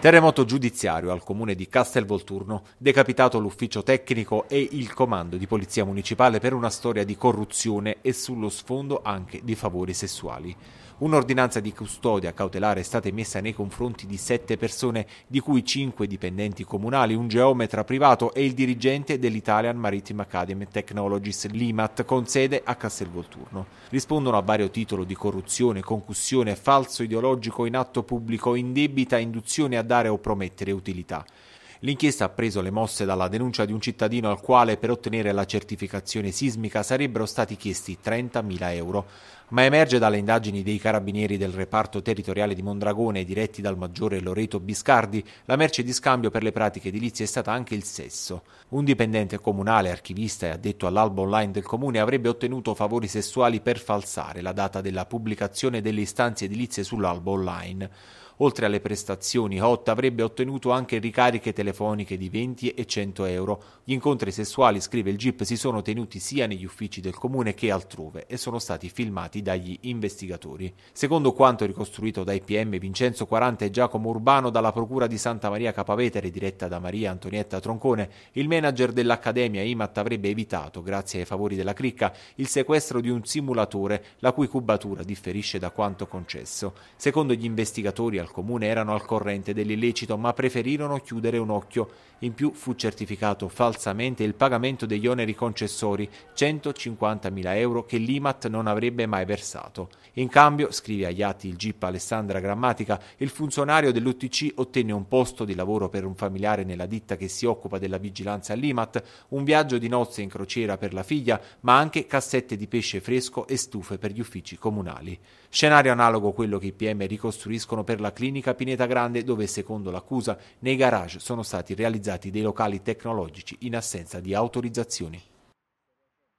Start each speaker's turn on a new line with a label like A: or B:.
A: Terremoto giudiziario al comune di Castelvolturno, decapitato l'ufficio tecnico e il comando di polizia municipale per una storia di corruzione e sullo sfondo anche di favori sessuali. Un'ordinanza di custodia cautelare è stata emessa nei confronti di sette persone, di cui cinque dipendenti comunali, un geometra privato e il dirigente dell'Italian Maritime Academy Technologies Limat con sede a Castelvolturno. Rispondono a vario titolo di corruzione, concussione, falso ideologico in atto pubblico, indebita induzione a dare o promettere utilità. L'inchiesta ha preso le mosse dalla denuncia di un cittadino al quale per ottenere la certificazione sismica sarebbero stati chiesti 30.000 euro ma emerge dalle indagini dei carabinieri del reparto territoriale di Mondragone diretti dal maggiore Loreto Biscardi, la merce di scambio per le pratiche edilizie è stata anche il sesso. Un dipendente comunale, archivista e addetto all'albo online del comune avrebbe ottenuto favori sessuali per falsare la data della pubblicazione delle istanze edilizie sull'albo online. Oltre alle prestazioni, Hot avrebbe ottenuto anche ricariche telefoniche di 20 e 100 euro. Gli incontri sessuali, scrive il GIP, si sono tenuti sia negli uffici del comune che altrove e sono stati filmati rivelati dagli investigatori. Secondo quanto ricostruito dai PM Vincenzo 40 e Giacomo Urbano dalla Procura di Santa Maria Capavetere diretta da Maria Antonietta Troncone, il manager dell'Accademia IMAT avrebbe evitato, grazie ai favori della cricca, il sequestro di un simulatore la cui cubatura differisce da quanto concesso. Secondo gli investigatori al comune erano al corrente dell'illecito ma preferirono chiudere un occhio. In più fu certificato falsamente il pagamento degli oneri concessori, 150.000 euro che l'IMAT non avrebbe mai versato. In cambio, scrive agli atti il GIP Alessandra Grammatica, il funzionario dell'UTC ottenne un posto di lavoro per un familiare nella ditta che si occupa della vigilanza all'IMAT, un viaggio di nozze in crociera per la figlia, ma anche cassette di pesce fresco e stufe per gli uffici comunali. Scenario analogo a quello che i PM ricostruiscono per la clinica Pineta Grande, dove secondo l'accusa nei garage sono stati realizzati dei locali tecnologici in assenza di autorizzazioni.